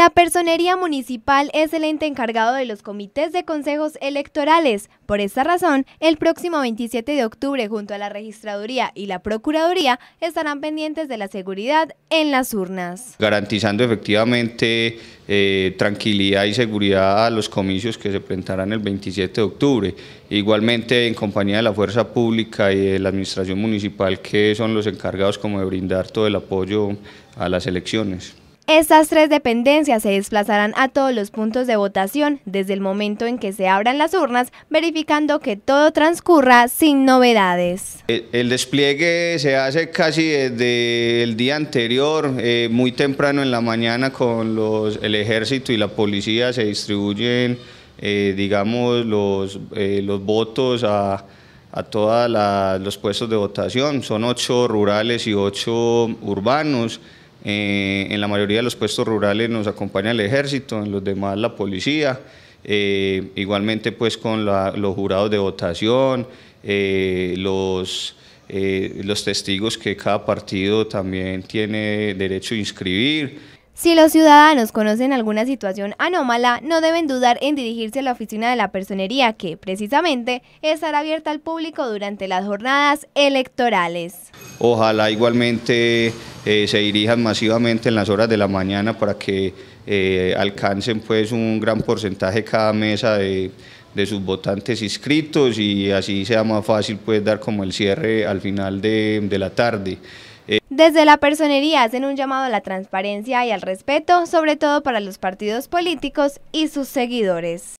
La Personería Municipal es el ente encargado de los comités de consejos electorales. Por esta razón, el próximo 27 de octubre, junto a la Registraduría y la Procuraduría, estarán pendientes de la seguridad en las urnas. Garantizando efectivamente eh, tranquilidad y seguridad a los comicios que se presentarán el 27 de octubre. Igualmente, en compañía de la Fuerza Pública y de la Administración Municipal, que son los encargados como de brindar todo el apoyo a las elecciones. Estas tres dependencias se desplazarán a todos los puntos de votación desde el momento en que se abran las urnas, verificando que todo transcurra sin novedades. El, despliegue se hace casi desde el día anterior, eh, muy temprano en la mañana con el ejército y la policía se distribuyen, eh, digamos, eh, los, votos a a todos los puestos de votación. Son ocho rurales y ocho urbanos. Eh, en la mayoría de los puestos rurales nos acompaña el ejército, en los demás la policía. Eh, igualmente pues con los jurados de votación, eh, los testigos que cada partido también tiene derecho a inscribir. Si los ciudadanos conocen alguna situación anómala, no deben dudar en dirigirse a la oficina de la personería que, precisamente, estará abierta al público durante las jornadas electorales. Ojalá igualmente eh, se dirijan masivamente en las horas de la mañana para que eh, alcancen pues un gran porcentaje cada mesa de, sus votantes inscritos y así sea más fácil pues dar como el cierre al final de la tarde. Desde la personería hacen un llamado a la transparencia y al respeto, sobre todo para los partidos políticos y sus seguidores.